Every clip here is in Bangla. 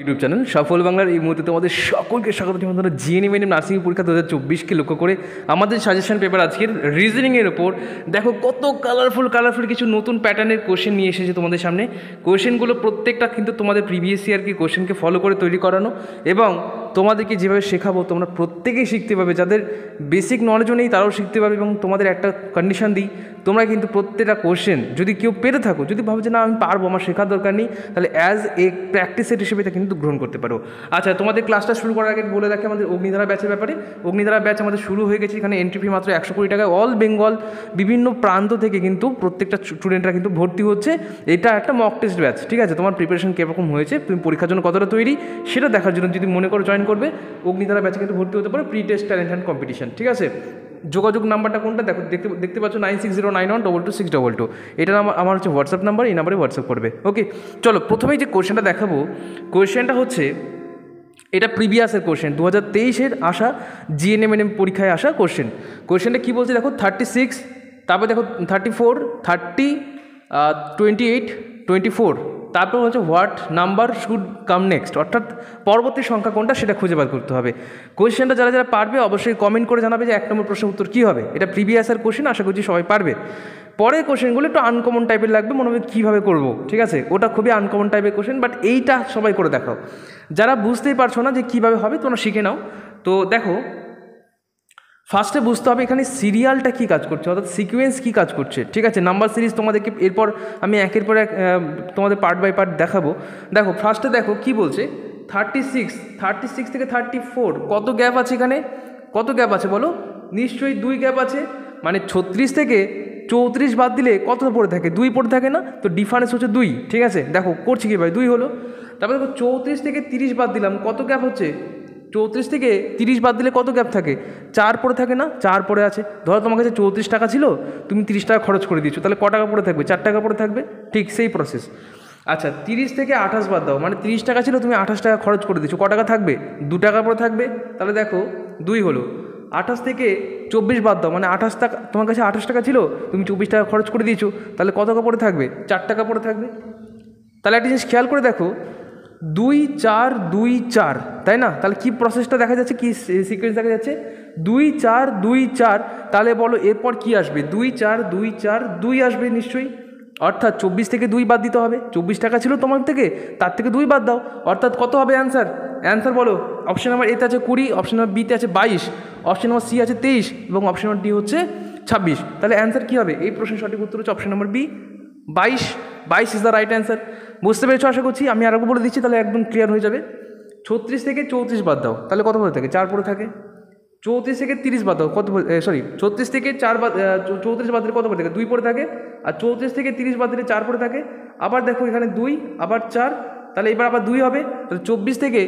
ইউটিউব চ্যানেল সফল বাংলার এই মুহূর্তে তোমাদের সকলকে স্বাগত নিমন্ত্রণ জিএনই মেনিম নার্সিং পরীক্ষা দু হাজার চব্বিশকে লক্ষ্য করে আমাদের সাজেশন পেপার আজকের রিজনিংয়ের ওপর দেখো কত কালারফুল কালারফুল কিছু নতুন প্যাটার্নের কোশ্চেন নিয়ে এসেছে তোমাদের সামনে কোশ্চেনগুলো প্রত্যেকটা কিন্তু তোমাদের প্রিভিয়াস ইয়ারকে কোশ্চেনকে ফলো করে তৈরি করানো এবং তোমাদেরকে যেভাবে শেখাবো তোমরা প্রত্যেকেই শিখতে পাবে যাদের বেসিক নলেজও নেই তারাও শিখতে পারবে এবং তোমাদের একটা কন্ডিশন দিই তোমরা কিন্তু প্রত্যেকটা কোশ্চেন যদি কেউ পেরে থাকো যদি ভাবো যে না আমি পারবো আমার শেখার দরকার নেই তাহলে অ্যাজ এ প্র্যাকটিসের হিসেবে তা কিন্তু গ্রহণ করতে পারো আচ্ছা তোমাদের ক্লাসটা শুরু করার আগে বলে রাখি আমাদের অগ্নিধারা ব্যাচের ব্যাপারে অগ্নিধারা ব্যাচ আমাদের শুরু হয়ে গেছে এখানে এন্ট্রি ফি মাত্র একশো কোটি টাকায় অল বেঙ্গল বিভিন্ন প্রান্ত থেকে কিন্তু প্রত্যেকটা স্টুডেন্টরা কিন্তু ভর্তি হচ্ছে এটা একটা মক টেস্ট ব্যাচ ঠিক আছে তোমার প্রিপারেশন কীরকম হয়েছে তুমি পরীক্ষার জন্য কতটা তৈরি সেটা দেখার জন্য যদি মনে করো জয়েন অ্যাটেন্ড করবে অগ্নিধারা ব্যাচে কিন্তু ভর্তি হতে পারে pre test talent and competition ঠিক আছে যোগাযোগ নাম্বারটা কোনটা দেখো দেখতে দেখতে পাচ্ছ nine six zero nine one double two six double two এটা আমার আমার হচ্ছে হোয়াটসঅ্যাপ নাম্বার এই নাম্বারে হোয়াটসঅ্যাপ করবে ওকে চলো প্রথমেই যে কোয়েশনটা দেখাবো কোয়েশ্চেনটা হচ্ছে এটা প্রিভিয়াসের কোশ্চেন দু হাজার তেইশের আসা জিএনএমএনএম পরীক্ষায় আসা কোয়েশন কোয়েশনটা কী বলছে দেখো থার্টি সিক্স তারপরে দেখো thirty four thirty twenty eight twenty four তারপর হচ্ছে what number should come next অর্থাৎ পরবর্তী সংখ্যা কোনটা সেটা খুঁজে বার করতে হবে কোয়েশ্চেনটা যারা যারা পারবে অবশ্যই কমেন্ট করে জানাবে যে এক নম্বর প্রশ্ন উত্তর কী হবে এটা প্রিভিয়াস আর কোশ্চেন আশা করছি সবাই পারবে পরের কোয়েশ্চেনগুলো একটু আনকমন টাইপের লাগবে মনে হবে কীভাবে করবো ঠিক আছে ওটা খুবই আনকমন টাইপের কোশ্চেন বাট এইটা সবাই করে দেখাও যারা বুঝতেই পারছো না যে কীভাবে হবে তোমরা শিখে নাও তো দেখো ফার্স্টে বুঝতে হবে এখানে সিরিয়ালটা কী কাজ করছে অর্থাৎ সিকোয়েন্স কী কাজ করছে ঠিক আছে নাম্বার সিরিজ তোমাদেরকে এরপর আমি একের পর এক তোমাদের পার্ট বাই পার্ট দেখাবো দেখো ফার্স্টে দেখো কি বলছে থার্টি সিক্স থার্টি সিক্স থেকে থার্টি ফোর কত গ্যাপ আছে এখানে কত গ্যাপ আছে বলো নিশ্চয়ই দুই গ্যাপ আছে মানে ছত্রিশ থেকে চৌত্রিশ বাদ দিলে কত পড়ে থাকে দুই পড়ে থাকে না তো ডিফারেন্স হচ্ছে দুই ঠিক আছে দেখো করছি কি ভাই দুই হলো তারপরে দেখো চৌত্রিশ থেকে তিরিশ বাদ দিলাম কত গ্যাপ হচ্ছে চৌত্রিশ থেকে তিরিশ বাদ দিলে কত গ্যাপ থাকে চার পরে থাকে না চার পড়ে আছে ধরো তোমার কাছে চৌত্রিশ টাকা ছিল তুমি তিরিশ টাকা খরচ করে দিয়েছো তাহলে ক টাকা পরে থাকবে চার টাকা পরে থাকবে ঠিক সেই প্রসেস আচ্ছা তিরিশ থেকে আঠাশ বাদ দাও মানে তিরিশ টাকা ছিল তুমি আঠাশ টাকা খরচ করে দিয়েছো ক টাকা থাকবে দু টাকা পরে থাকবে তাহলে দেখো দুই হলো আঠাশ থেকে চব্বিশ বাদ দাও মানে আঠাশ টাকা তোমার কাছে আঠাশ টাকা ছিল তুমি চব্বিশ টাকা খরচ করে দিয়েছো তাহলে কত টাকা পরে থাকবে চার টাকা পরে থাকবে তাহলে একটা জিনিস খেয়াল করে দেখো দুই চার দুই চার তাই না তাহলে কি প্রসেসটা দেখা যাচ্ছে কি সিকোয়েন্স দেখা যাচ্ছে দুই চার দুই চার তাহলে বলো এরপর কি আসবে দুই চার দুই চার দুই আসবে নিশ্চয়ই অর্থাৎ চব্বিশ থেকে দুই বাদ দিতে হবে চব্বিশ টাকা ছিল তোমার থেকে তার থেকে দুই বাদ দাও অর্থাৎ কত হবে অ্যান্সার অ্যান্সার বলো অপশন নাম্বার এতে আছে কুড়ি অপশন নাম্বার বিতে আছে বাইশ অপশন নাম্বার সি আছে তেইশ এবং অপশন নাম্বার ডি হচ্ছে ছাব্বিশ তাহলে অ্যান্সার কী হবে এই প্রশ্নের সঠিক উত্তর হচ্ছে অপশন নাম্বার বি বাইশ বাইশ ইজ দ্য রাইট অ্যান্সার বুঝতে পেরেছো আশা করছি আমি আরও বলে দিচ্ছি তাহলে একদম ক্লিয়ার হয়ে যাবে ছত্রিশ থেকে চৌত্রিশ বাদ দাও তাহলে কত পড়ে থাকে চার পড়ে থাকে চৌত্রিশ থেকে তিরিশ বাদ দাও কত সরি ছত্রিশ থেকে চার বাদ চৌত্রিশ বাদ দিলে কত পড়ে থাকে দুই পড়ে থাকে আর চৌত্রিশ থেকে তিরিশ বাদ দিলে চার পড়ে থাকে আবার দেখো এখানে দুই আবার চার তাহলে এবার আবার দুই হবে তাহলে চব্বিশ থেকে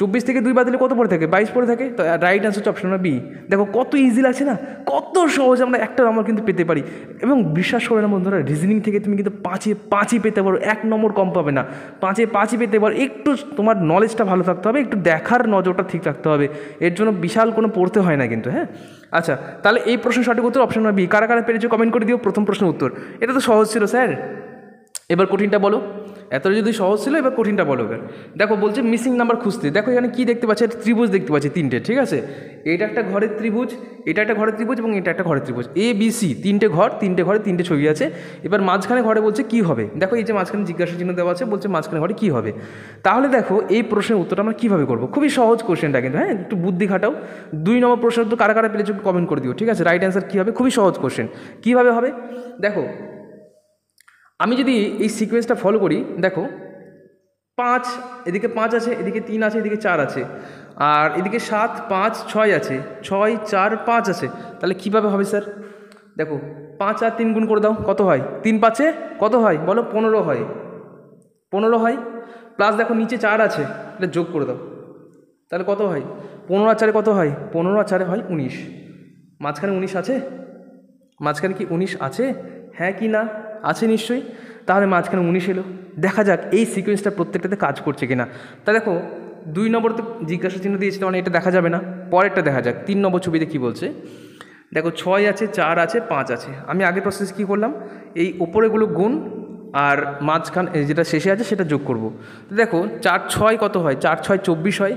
চব্বিশ থেকে দুই বাদ দিলে কত পড়ে থাকে বাইশ পড়ে থাকে তো রাইট অ্যান্সার হচ্ছে অপশন বি দেখো কত ইজি লাগছে না কত সহজ আমরা একটা নম্বর কিন্তু পেতে পারি এবং বিশ্বাস করে না বন্ধুরা রিজনিং থেকে তুমি কিন্তু পাঁচে পাঁচই পেতে পারো এক নম্বর কম পাবে না পাঁচে পাঁচই পেতে পারো একটু তোমার নলেজটা ভালো থাকতে হবে একটু দেখার নজরটা ঠিক রাখতে হবে এর জন্য বিশাল কোনো পড়তে হয় না কিন্তু হ্যাঁ আচ্ছা তাহলে এই প্রশ্ন সঠিক উত্তর অপশন বি কারা কারা পেরেছো কমেন্ট করে দিও প্রথম প্রশ্নের উত্তর এটা তো সহজ ছিল স্যার এবার কঠিনটা বলো এত যদি সহজ ছিল এবার কঠিনটা বলো এবার দেখো বলছে মিসিং নাম্বার খুঁজতে দেখো এখানে কী দেখতে পাচ্ছি একটা ত্রিভুজ দেখতে পাচ্ছি তিনটে ঠিক আছে এটা একটা ঘরের ত্রিভুজ এটা একটা ঘরের ত্রিভুজ এবং এটা একটা ঘরের ত্রিভুজ এ বি সি তিনটে ঘর তিনটে ঘরে তিনটে ছবি আছে এবার মাঝখানে ঘরে বলছে কি হবে দেখো এই যে মাঝখানে জিজ্ঞাসা চিহ্ন দেওয়া আছে বলছে মাঝখানে ঘরে কি হবে তাহলে দেখো এই প্রশ্নের উত্তরটা আমরা কীভাবে করবো খুবই সহজ কোশ্চেনটা কিন্তু হ্যাঁ একটু বুদ্ধি খাটাও দুই নম্বর প্রশ্ন তো কারা কারা একটু কমেন্ট করে দিও ঠিক আছে রাইট অ্যান্সার কী হবে খুবই সহজ কোশ্চেন কীভাবে হবে দেখো আমি যদি এই সিকোয়েন্সটা ফলো করি দেখো পাঁচ এদিকে পাঁচ আছে এদিকে তিন আছে এদিকে চার আছে আর এদিকে সাত পাঁচ ছয় আছে ছয় চার পাঁচ আছে তাহলে কীভাবে হবে স্যার দেখো পাঁচ আর তিন গুণ করে দাও কত হয় তিন পাঁচে কত হয় বলো পনেরো হয় পনেরো হয় প্লাস দেখো নিচে চার আছে এটা যোগ করে দাও তাহলে কত হয় পনেরো আর চারে কত হয় পনেরো আর চারে হয় উনিশ মাঝখানে উনিশ আছে মাঝখানে কি উনিশ আছে হ্যাঁ কি না আছে নিশ্চয়ই তাহলে মাঝখানে উনিশ এলো দেখা যাক এই সিকোয়েন্সটা প্রত্যেকটাতে কাজ করছে কিনা তা দেখো দুই নম্বর তো জিজ্ঞাসা চিহ্ন দিয়েছিল মানে এটা দেখা যাবে না পরেরটা দেখা যাক তিন নম্বর ছবিতে কি বলছে দেখো ছয় আছে চার আছে পাঁচ আছে আমি আগের প্রসেস কী করলাম এই ওপরেগুলো গুণ আর মাঝখান যেটা শেষে আছে সেটা যোগ করব তো দেখো চার ছয় কত হয় চার ছয় চব্বিশ হয়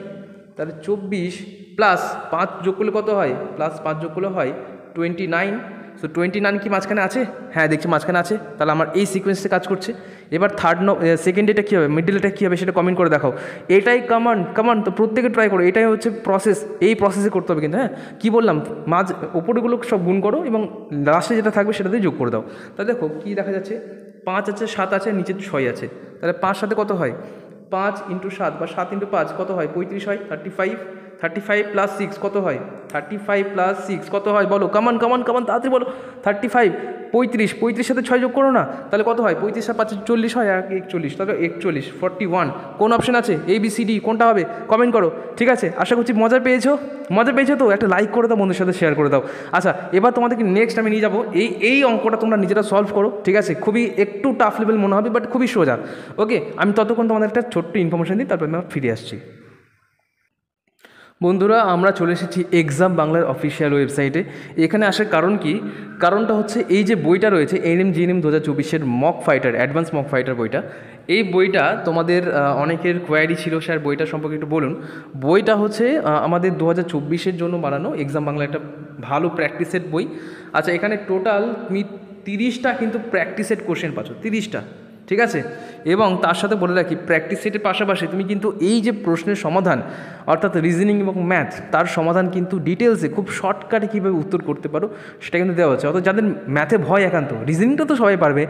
তাহলে চব্বিশ প্লাস পাঁচ যোগ করলে কত হয় প্লাস পাঁচ যোগ করলে হয় twenty nine so twenty nine কি মাঝখানে আছে হ্যাঁ দেখছি মাঝখানে আছে তাহলে আমার এই সিকোয়েন্সে কাজ করছে এবার থার্ড নো সেকেন্ড এটা কী হবে মিডল এটা কী হবে সেটা কমেন্ট করে দেখাও এটাই কমান কমান তো প্রত্যেকে ট্রাই করো এটাই হচ্ছে প্রসেস এই প্রসেসে করতে হবে কিন্তু হ্যাঁ কী বললাম মাঝ ওপরেগুলো সব গুণ করো এবং লাস্টে যেটা থাকবে সেটা দিয়ে যোগ করে দাও তাহলে দেখো কী দেখা যাচ্ছে পাঁচ আছে সাত আছে নিচে ছয় আছে তাহলে পাঁচ সাথে কত হয় পাঁচ ইন্টু সাত বা সাত ইন্টু পাঁচ কত হয় পঁয়ত্রিশ হয় thirty five thirty five plus six কত হয় থার্টি ফাইভ প্লাস সিক্স কত হয় বলো কামান কামান কামান তাড়াতাড়ি বলো থার্টি ফাইভ পঁয়ত্রিশ পঁয়ত্রিশ সাথে ছয় যোগ করো না তাহলে কত হয় পঁয়ত্রিশ পাঁচ চল্লিশ হয় এক একচল্লিশ তাহলে একচল্লিশ ফর্টি ওয়ান কোন অপশন আছে এ বি সি ডি কোনটা হবে কমেন্ট করো ঠিক আছে আশা করছি মজা পেয়েছো মজা পেয়েছো তো একটা লাইক করে দাও বন্ধুর সাথে শেয়ার করে দাও আচ্ছা এবার তোমাদেরকে নেক্সট আমি নিয়ে যাবো এই এই অঙ্কটা তোমরা নিজেরা সলভ করো ঠিক আছে খুবই একটু টাফ লেভেল মনে হবে বাট খুবই সোজা ওকে আমি ততক্ষণ তোমাদের একটা ছোট্ট ইনফরমেশন দিই তারপর আমি ফিরে আসছি বন্ধুরা আমরা চলে এসেছি এক্সাম বাংলার অফিসিয়াল ওয়েবসাইটে এখানে আসার কারণ কি কারণটা হচ্ছে এই যে বইটা রয়েছে এনএম জিএনএম দু হাজার চব্বিশের mock fighter advance mock fighter বইটা এই বইটা তোমাদের অনেকের কোয়ারি ছিল স্যার বইটা সম্পর্কে একটু বলুন বইটা হচ্ছে আমাদের দু হাজার চব্বিশের জন্য বানানো এক্সাম বাংলা একটা ভালো প্র্যাকটিসের বই আচ্ছা এখানে টোটাল তুমি তিরিশটা কিন্তু প্র্যাকটিসের কোশ্চেন পাচ্ছ তিরিশটা ঠিক আছে এবং তার সাথে বলে রাখি প্র্যাকটিস সেটের পাশাপাশি তুমি কিন্তু এই যে প্রশ্নের সমাধান অর্থাৎ রিজনিং এবং ম্যাথ তার সমাধান কিন্তু ডিটেলসে খুব শর্টকাটে কীভাবে উত্তর করতে পারো সেটা কিন্তু দেওয়া হচ্ছে অর্থাৎ যাদের ম্যাথে ভয় একান্ত রিজনিংটা তো সবাই পারবে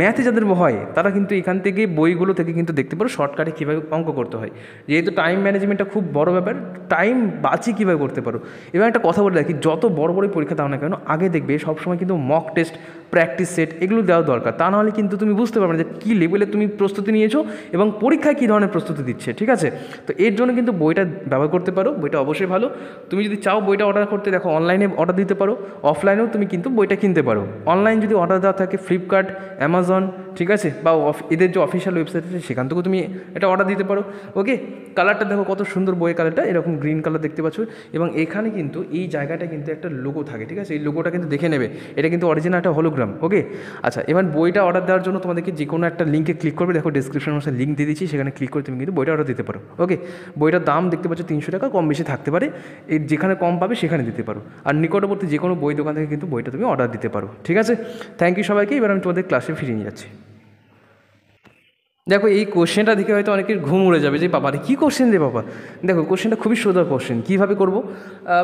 ম্যাথে যাদের ভয় তারা কিন্তু এখান থেকে বইগুলো থেকে কিন্তু দেখতে পারো শর্টকাটে কীভাবে অঙ্ক করতে হয় যেহেতু টাইম ম্যানেজমেন্টটা খুব বড় ব্যাপার টাইম বাঁচি কীভাবে করতে পারো এবং একটা কথা বলে রাখি যত বড় বড় পরীক্ষা দাও না কেন আগে দেখবে সবসময় কিন্তু মক টেস্ট প্র্যাকটিস সেট এগুলো দেওয়া দরকার তা নাহলে কিন্তু তুমি বুঝতে পারবে না যে কী লেভেলে তুমি প্রস্তুতি নিয়েছো এবং পরীক্ষায় কী ধরনের প্রস্তুতি দিচ্ছে ঠিক আছে তো এর জন্য কিন্তু বইটা ব্যবহার করতে পারো বইটা অবশ্যই ভালো তুমি যদি চাও বইটা অর্ডার করতে দেখো অনলাইনে অর্ডার দিতে পারো অফলাইনেও তুমি কিন্তু বইটা কিনতে পারো অনলাইন যদি অর্ডার দেওয়া থাকে ফ্লিপকার্ট অ্যামাজন ঠিক আছে বা এদের যে অফিসিয়াল ওয়েবসাইট আছে সেখান থেকেও তুমি এটা অর্ডার দিতে পারো ওকে কালারটা দেখো কত সুন্দর বইয়ের কালারটা এরকম গ্রিন কালার দেখতে পাচ্ছ এবং এখানে কিন্তু এই জায়গাটা কিন্তু একটা লোগো থাকে ঠিক আছে এই লোগোটা কিন্তু দেখে নেবে এটা কিন্তু অরিজিনাল একটা হলোগ্রাম ওকে আচ্ছা এবার বইটা অর্ডার দেওয়ার জন্য তোমাদেরকে যে কোনো একটা লিঙ্কে ক্লিক করবে দেখো ডিসক্রিপশন বক্সে লিঙ্ক দিয়ে দিচ্ছি সেখানে ক্লিক করে তুমি কিন্তু বইটা অর্ডার দিতে পারো ওকে বইটার দাম দেখতে পাচ্ছ তিনশো টাকা কম বেশি থাকতে পারে এর যেখানে কম পাবে সেখানে দিতে পারো আর নিকটবর্তী যে কোনো বই দোকান থেকে কিন্তু বইটা তুমি অর্ডার দিতে পারো ঠিক আছে থ্যাংক ইউ সবাইকে এবার আমি তোমাদের ক্লাসে ফিরিয়ে নিয়ে যাচ্ছি দেখো এই কোশ্চেনটা দেখে হয়তো অনেকের ঘুম উড়ে যাবে যে বাবা কী কোশ্চেন রে বাবা দেখো কোশ্চেনটা খুবই সোজা কোশ্চেন কীভাবে করব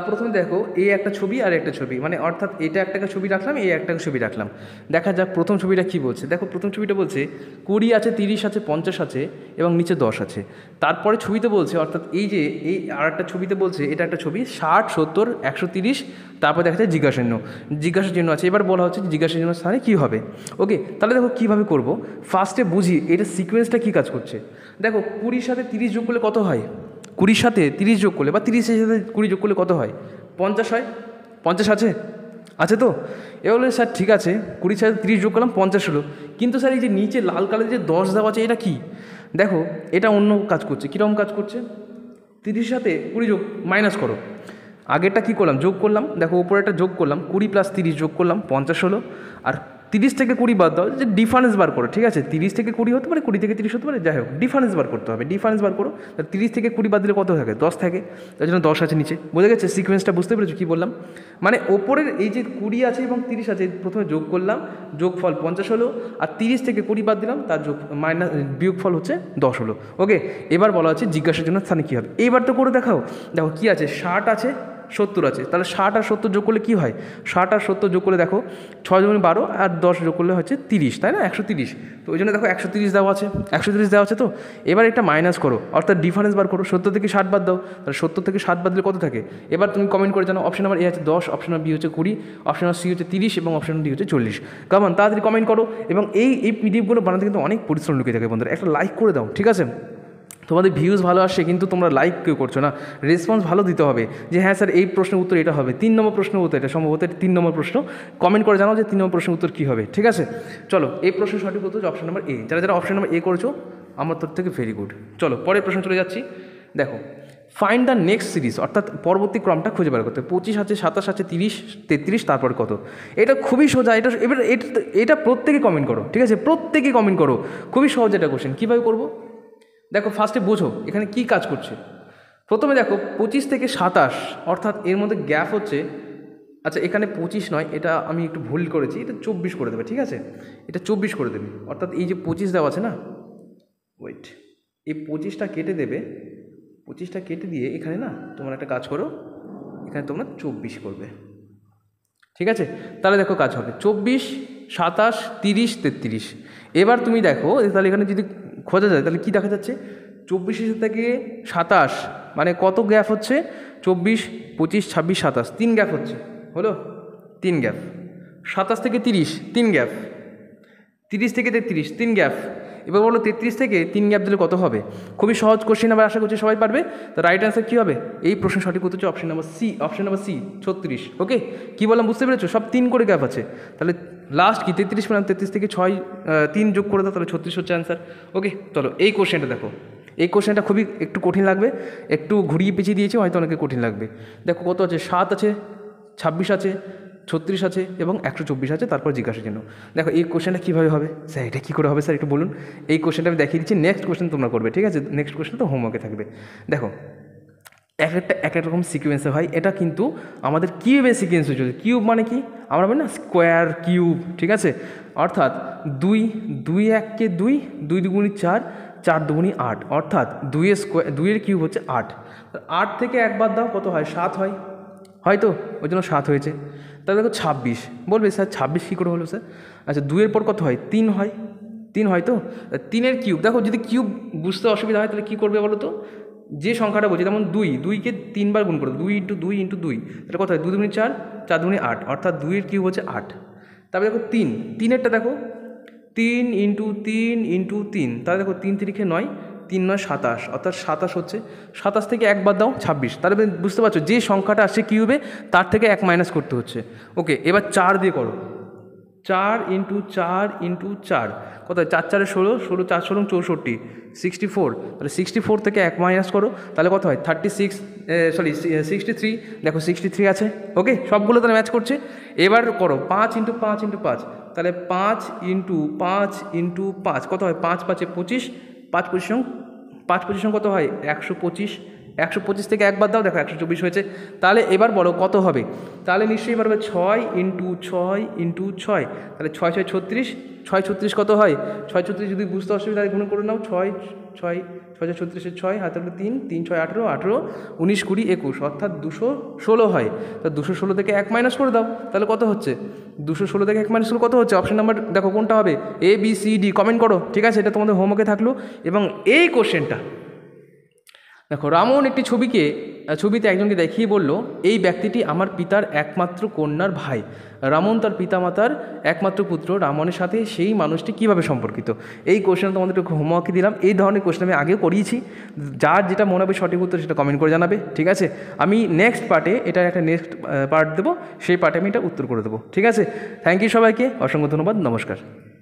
প্রথমে দেখো এই একটা ছবি আর একটা ছবি মানে অর্থাৎ এটা একটাকে ছবি রাখলাম এই একটাকে ছবি রাখলাম দেখা যাক প্রথম ছবিটা কী বলছে দেখো প্রথম ছবিটা বলছে কুড়ি আছে তিরিশ আছে পঞ্চাশ আছে এবং নিচে দশ আছে তারপরে ছবিতে বলছে অর্থাৎ এই যে এই আর একটা ছবিতে বলছে এটা একটা ছবি ষাট সত্তর একশো তিরিশ তারপর দেখা যায় জিজ্ঞাসা জিজ্ঞাসার জিজ্ঞাসা আছে এবার বলা হচ্ছে জিজ্ঞাসা জন্য স্থানে কী হবে ওকে তাহলে দেখো কীভাবে করবো ফার্স্টে বুঝি এটা সিকোয়েন্সটা কী কাজ করছে দেখো কুড়ির সাথে তিরিশ যোগ করলে কত হয় কুড়ির সাথে তিরিশ যোগ করলে বা তিরিশের সাথে কুড়ি যোগ করলে কত হয় পঞ্চাশ হয় পঞ্চাশ আছে আছে তো এ বলে স্যার ঠিক আছে কুড়ির সাথে তিরিশ যোগ করলাম পঞ্চাশ হলো কিন্তু স্যার এই যে নিচে লাল কালারের যে দশ দেওয়া আছে এটা কি দেখো এটা অন্য কাজ করছে কীরকম কাজ করছে তিরিশের সাথে কুড়ি যোগ মাইনাস করো আগেরটা কী করলাম যোগ করলাম দেখো একটা যোগ করলাম কুড়ি প্লাস তিরিশ যোগ করলাম পঞ্চাশ হলো আর তিরিশ থেকে কুড়ি বাদ দাও যে ডিফারেন্স বার করো ঠিক আছে তিরিশ থেকে কুড়ি হতে পারে কুড়ি থেকে তিরিশ হতে পারে যাই হোক ডিফারেন্স বার করতে হবে ডিফারেন্স বার করো তিরিশ থেকে কুড়ি বাদ দিলে কত থাকে দশ থাকে তার জন্য দশ আছে নিচে বোঝা গেছে সিকোয়েন্সটা বুঝতে পেরেছো কী বললাম মানে ওপরের এই যে কুড়ি আছে এবং তিরিশ আছে প্রথমে যোগ করলাম যোগফল পঞ্চাশ হলো আর তিরিশ থেকে কুড়ি বাদ দিলাম তার যোগ মাইনাস বিয়োগফল হচ্ছে দশ হলো ওকে এবার বলা হচ্ছে জিজ্ঞাসার জন্য স্থানে কী হবে এইবার তো করে দেখাও দেখো কী আছে ষাট আছে সত্তর আছে তাহলে ষাট আর সত্তর যোগ করলে কী হয় ষাট আর সত্তর যোগ করলে দেখো ছয় জমি মানে বারো আর দশ যোগ করলে হচ্ছে তিরিশ তাই না একশো তিরিশ তো ওই জন্য দেখো একশো তিরিশ দেওয়া আছে একশো তিরিশ দেওয়া আছে তো এবার একটা মাইনাস করো অর্থাৎ ডিফারেন্স বার করো সত্তর থেকে ষাট বাদ দাও তাহলে সত্তর থেকে ষাট বাদ দিলে কত থাকে এবার তুমি কমেন্ট করে জানো অপশন নাম্বার এ আছে দশ অপশন নাম্বার বি হচ্ছে কুড়ি অপশন নাম্বার সি হচ্ছে তিরিশ এবং অপশন ডি হচ্ছে চল্লিশ কেমন তাড়াতাড়ি কমেন্ট করো এবং এই এই পিডিএফগুলো বানাতে কিন্তু অনেক পরিশ্রম লুকিয়ে থাকে বন্ধুরা একটা লাইক করে দাও ঠিক আছে তোমাদের ভিউজ ভালো আসছে কিন্তু তোমরা লাইক কেউ করছো না রেসপন্স ভালো দিতে হবে যে হ্যাঁ স্যার এই প্রশ্নের উত্তর এটা হবে তিন নম্বর প্রশ্ন উত্তর এটা সম্ভবত তিন নম্বর প্রশ্ন কমেন্ট করে জানাও যে তিন নম্বর প্রশ্নের উত্তর কী হবে ঠিক আছে চলো এই প্রশ্নের সঠিক উত্তর হচ্ছে অপশন নম্বর এ যারা যারা অপশন নম্বর এ করেছো আমার তোর থেকে ভেরি গুড চলো পরের প্রশ্ন চলে যাচ্ছি দেখো ফাইন্ড দ্য নেক্সট সিরিজ অর্থাৎ পরবর্তী ক্রমটা খুঁজে বার করতে পঁচিশ আছে সাতাশ আছে তিরিশ তেত্রিশ তারপর কত এটা খুবই সোজা এটা এবার এটা প্রত্যেকে কমেন্ট করো ঠিক আছে প্রত্যেকে কমেন্ট করো খুবই সহজ এটা কোশ্চেন কীভাবে করবো দেখো ফার্স্টে বোঝো এখানে কি কাজ করছে প্রথমে দেখো পঁচিশ থেকে সাতাশ অর্থাৎ এর মধ্যে গ্যাপ হচ্ছে আচ্ছা এখানে পঁচিশ নয় এটা আমি একটু ভুল করেছি এটা চব্বিশ করে দেবে ঠিক আছে এটা চব্বিশ করে দেবে অর্থাৎ এই যে পঁচিশ দেওয়া আছে না ওয়েট এই পঁচিশটা কেটে দেবে পঁচিশটা কেটে দিয়ে এখানে না তোমরা একটা কাজ করো এখানে তোমরা চব্বিশ করবে ঠিক আছে তাহলে দেখো কাজ হবে চব্বিশ সাতাশ তিরিশ তেত্রিশ এবার তুমি দেখো তাহলে এখানে যদি খোঁজা যায় তাহলে কি দেখা যাচ্ছে চব্বিশে থেকে সাতাশ মানে কত গ্যাপ হচ্ছে চব্বিশ পঁচিশ ছাব্বিশ সাতাশ তিন গ্যাপ হচ্ছে হলো তিন গ্যাপ সাতাশ থেকে তিরিশ তিন গ্যাপ তিরিশ থেকে তেত্রিশ তিন গ্যাপ এবার বলো তেত্রিশ থেকে তিন গ্যাপ দিলে কত হবে খুবই সহজ কোশ্চেন আবার আশা করছি সবাই পারবে তো রাইট অ্যান্সার কী হবে এই প্রশ্ন সঠিক উত্তর হচ্ছে option number C option number C ছত্রিশ ওকে কী বললাম বুঝতে পেরেছো সব তিন করে গ্যাপ আছে তাহলে লাস্ট কি তেত্রিশ পেলাম তেত্রিশ থেকে ছয় তিন যোগ করে দাও তাহলে ছত্রিশ হচ্ছে অ্যান্সার ওকে চলো এই কোশ্চেনটা দেখো এই কোশ্চেনটা খুবই একটু কঠিন লাগবে একটু ঘুরিয়ে পেঁচিয়ে দিয়েছে হয়তো অনেকে কঠিন লাগবে দেখো কত আছে সাত আছে ছাব্বিশ আছে ছত্রিশ আছে এবং একশো চব্বিশ আছে তারপর জিজ্ঞাসা চিহ্ন দেখো এই কোশ্চেনটা কীভাবে হবে স্যার এটা কী করে হবে স্যার একটু বলুন এই কোশ্চেনটা আমি দেখিয়ে দিচ্ছি নেক্সট কোশ্চেন তোমরা করবে ঠিক আছে নেক্সট কোশ্চেন তো হোমওয়ার্কে থাকবে দেখো এক একটা এক এক রকম সিকোয়েন্সে হয় এটা কিন্তু আমাদের কিউবে সিকোয়েন্স হয়েছিল কিউব মানে কি আমরা বলি না স্কোয়ার কিউব ঠিক আছে অর্থাৎ দুই দুই এককে দুই দুই দুগুণি চার চার দুগুণি আট অর্থাৎ দুইয়ের স্কোয়ার দুইয়ের কিউব হচ্ছে আট আট থেকে একবার দাও কত হয় সাত হয় হয়তো ওই জন্য সাত হয়েছে তাহলে দেখো ছাব্বিশ বলবে স্যার ছাব্বিশ কী করে হলো স্যার আচ্ছা দুয়ের পর কত হয় তিন হয় তিন হয় তো তিনের কিউব দেখো যদি কিউব বুঝতে অসুবিধা হয় তাহলে কী করবে বলো তো যে সংখ্যাটা বলছি যেমন দুই দুইকে তিনবার গুণ করো দুই ইন্টু দুই ইন্টু দুই তাহলে কত হয় দু দুগুণি চার চার দুগুণি আট অর্থাৎ দুইয়ের কিউব হচ্ছে আট তারপরে দেখো তিন তিনেরটা দেখো তিন ইন্টু তিন ইন্টু তিন তাহলে দেখো তিন তিরিখে নয় তিন নয় সাতাশ অর্থাৎ সাতাশ হচ্ছে সাতাশ থেকে একবার দাও ছাব্বিশ তাহলে বুঝতে পারছো যে সংখ্যাটা আসছে কী হবে তার থেকে এক মাইনাস করতে হচ্ছে ওকে এবার চার দিয়ে করো চার ইন্টু চার ইন্টু চার কোথায় চার চারে ষোলো ষোলো চার ষোলো চৌষট্টি সিক্সটি ফোর তাহলে সিক্সটি ফোর থেকে এক মাইনাস করো তাহলে কত হয় thirty six sorry sixty three দেখো সিক্সটি থ্রি আছে ওকে সবগুলো তাহলে ম্যাচ করছে এবার করো পাঁচ ইন্টু পাঁচ ইন্টু পাঁচ তাহলে পাঁচ ইন্টু পাঁচ ইন্টু পাঁচ কত হয় পাঁচ পাঁচে পঁচিশ পাঁচ পজিশন পাঁচ পজিশন কত হয় একশো পঁচিশ একশো পঁচিশ থেকে একবার দাও দেখো একশো চব্বিশ হয়েছে তাহলে এবার বলো কত হবে তাহলে নিশ্চয়ই এবার হবে ছয় ইন্টু ছয় ইন্টু ছয় তাহলে ছয় ছয় ছত্রিশ ছয় ছত্রিশ কত হয় ছয় ছত্রিশ যদি বুঝতে অসুবিধা তাহলে গুণ করে নাও ছয় ছয় ছয় ছয় ছত্রিশের ছয় হাতে হলো তিন তিন ছয় আঠেরো আঠেরো উনিশ কুড়ি একুশ অর্থাৎ দুশো ষোলো হয় তা দুশো ষোলো থেকে এক মাইনাস করে দাও তাহলে কত হচ্ছে দুশো ষোলো থেকে এক মাইনাস করে কত হচ্ছে অপশন নাম্বার দেখো কোনটা হবে A B C D comment করো ঠিক আছে এটা তোমাদের হোমওয়ার্কে থাকলো এবং এই কোশ্চেনটা দেখো রামন একটি ছবিকে ছবিতে একজনকে দেখিয়ে বলল এই ব্যক্তিটি আমার পিতার একমাত্র কন্যার ভাই রামন তার পিতামাতার একমাত্র পুত্র রামনের সাথে সেই মানুষটি কিভাবে সম্পর্কিত এই কোশ্চেন তোমাদের একটু হোমওয়ার্কে দিলাম এই ধরনের কোশ্চেন আমি আগেও করিয়েছি যার যেটা মনে হবে সঠিক উত্তর সেটা কমেন্ট করে জানাবে ঠিক আছে আমি নেক্সট পার্টে এটা একটা নেক্সট পার্ট দেবো সেই পার্টে আমি এটা উত্তর করে দেবো ঠিক আছে থ্যাংক ইউ সবাইকে অসংখ্য ধন্যবাদ নমস্কার